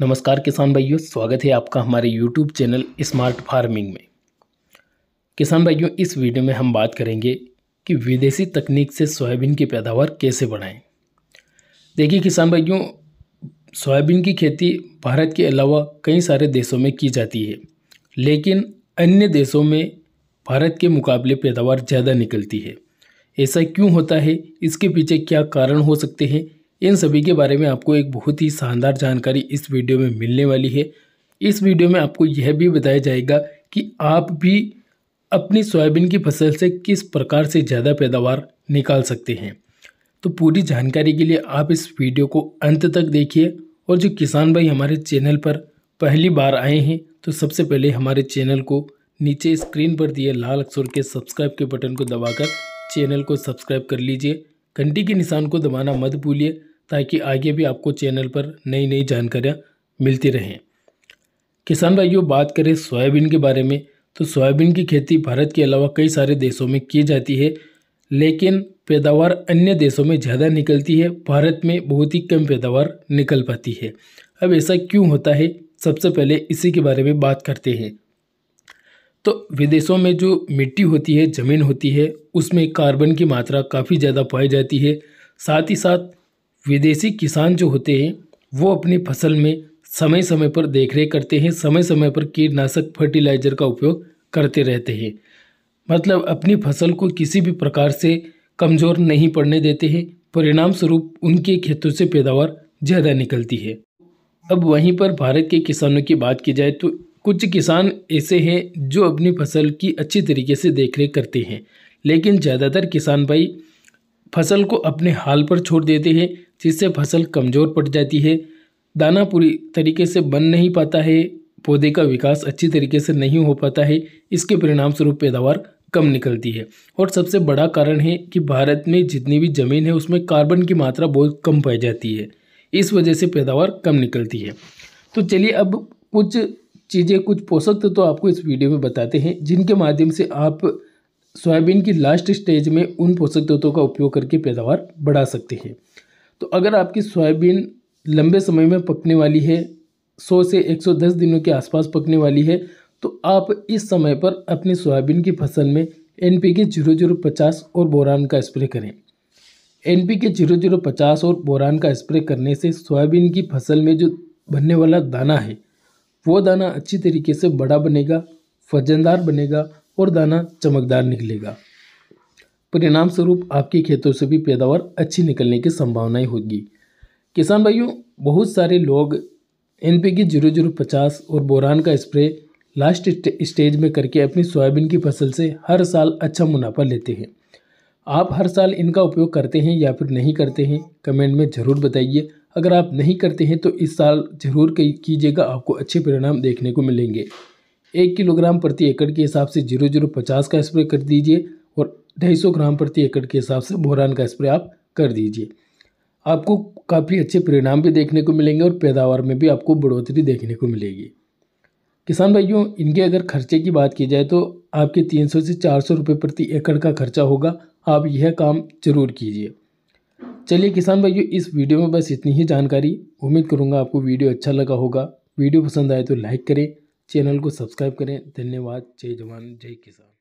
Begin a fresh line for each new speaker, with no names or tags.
नमस्कार किसान भाइयों स्वागत है आपका हमारे यूट्यूब चैनल स्मार्ट फार्मिंग में किसान भाइयों इस वीडियो में हम बात करेंगे कि विदेशी तकनीक से सोयाबीन की पैदावार कैसे बढ़ाएं देखिए किसान भाइयों सोयाबीन की खेती भारत के अलावा कई सारे देशों में की जाती है लेकिन अन्य देशों में भारत के मुकाबले पैदावार ज़्यादा निकलती है ऐसा क्यों होता है इसके पीछे क्या कारण हो सकते हैं इन सभी के बारे में आपको एक बहुत ही शानदार जानकारी इस वीडियो में मिलने वाली है इस वीडियो में आपको यह भी बताया जाएगा कि आप भी अपनी सोयाबीन की फसल से किस प्रकार से ज़्यादा पैदावार निकाल सकते हैं तो पूरी जानकारी के लिए आप इस वीडियो को अंत तक देखिए और जो किसान भाई हमारे चैनल पर पहली बार आए हैं तो सबसे पहले हमारे चैनल को नीचे स्क्रीन पर दिए लाल अक्षर के सब्सक्राइब के बटन को दबाकर चैनल को सब्सक्राइब कर लीजिए घंटी के निशान को दबाना मत भूलिए ताकि आगे भी आपको चैनल पर नई नई जानकारियाँ मिलती रहें किसान भाइयों बात करें सोयाबीन के बारे में तो सोयाबीन की खेती भारत के अलावा कई सारे देशों में की जाती है लेकिन पैदावार अन्य देशों में ज़्यादा निकलती है भारत में बहुत ही कम पैदावार निकल पाती है अब ऐसा क्यों होता है सबसे पहले इसी के बारे में बात करते हैं तो विदेशों में जो मिट्टी होती है ज़मीन होती है उसमें कार्बन की मात्रा काफ़ी ज़्यादा पाई जाती है साथ ही साथ विदेशी किसान जो होते हैं वो अपनी फसल में समय समय पर देख करते हैं समय समय पर कीटनाशक फर्टिलाइज़र का उपयोग करते रहते हैं मतलब अपनी फसल को किसी भी प्रकार से कमज़ोर नहीं पड़ने देते हैं परिणाम स्वरूप उनके खेतों से पैदावार ज़्यादा निकलती है अब वहीं पर भारत के किसानों की बात की जाए तो कुछ किसान ऐसे हैं जो अपनी फसल की अच्छी तरीके से देखरेख करते हैं लेकिन ज़्यादातर किसान भाई फसल को अपने हाल पर छोड़ देते हैं जिससे फसल कमज़ोर पड़ जाती है दाना पूरी तरीके से बन नहीं पाता है पौधे का विकास अच्छी तरीके से नहीं हो पाता है इसके परिणाम स्वरूप पैदावार कम निकलती है और सबसे बड़ा कारण है कि भारत में जितनी भी ज़मीन है उसमें कार्बन की मात्रा बहुत कम पाई जाती है इस वजह से पैदावार कम निकलती है तो चलिए अब कुछ चीज़ें कुछ पोषक तत्व तो आपको इस वीडियो में बताते हैं जिनके माध्यम से आप सोयाबीन की लास्ट स्टेज में उन पोषक तत्वों तो का उपयोग करके पैदावार बढ़ा सकते हैं तो अगर आपकी सोयाबीन लंबे समय में पकने वाली है 100 से 110 दिनों के आसपास पकने वाली है तो आप इस समय पर अपनी सोयाबीन की फसल में N P K zero zero पचास और बोरान का स्प्रे करें N P K zero zero पचास और बोरान का स्प्रे करने से सोयाबीन की फसल में जो बनने वाला दाना है वो दाना अच्छी तरीके से बड़ा बनेगा वजनदार बनेगा और दाना चमकदार निकलेगा परिणाम स्वरूप आपके खेतों से भी पैदावार अच्छी निकलने की संभावनाएं होगी किसान भाइयों बहुत सारे लोग N P K zero zero पचास और बोरान का स्प्रे लास्ट स्टेज में करके अपनी सोयाबीन की फसल से हर साल अच्छा मुनाफा लेते हैं आप हर साल इनका उपयोग करते हैं या फिर नहीं करते हैं कमेंट में ज़रूर बताइए अगर आप नहीं करते हैं तो इस साल जरूर कीजिएगा आपको अच्छे परिणाम देखने को मिलेंगे एक किलोग्राम प्रति एकड़ के हिसाब से जीरो जीरो पचास का स्प्रे कर दीजिए और ढाई सौ ग्राम प्रति एकड़ के हिसाब से बोरान का स्प्रे आप कर दीजिए आपको काफ़ी अच्छे परिणाम भी देखने को मिलेंगे और पैदावार में भी आपको बढ़ोतरी देखने को मिलेगी किसान भाइयों इनके अगर खर्चे की बात की जाए तो आपके सौ से सौ रुपये प्रति एकड़ का खर्चा होगा आप यह काम जरूर कीजिए चलिए किसान भाइयों इस वीडियो में बस इतनी ही जानकारी उम्मीद करूँगा आपको वीडियो अच्छा लगा होगा वीडियो पसंद आए तो लाइक करें चैनल को सब्सक्राइब करें धन्यवाद जय जवान जय किसान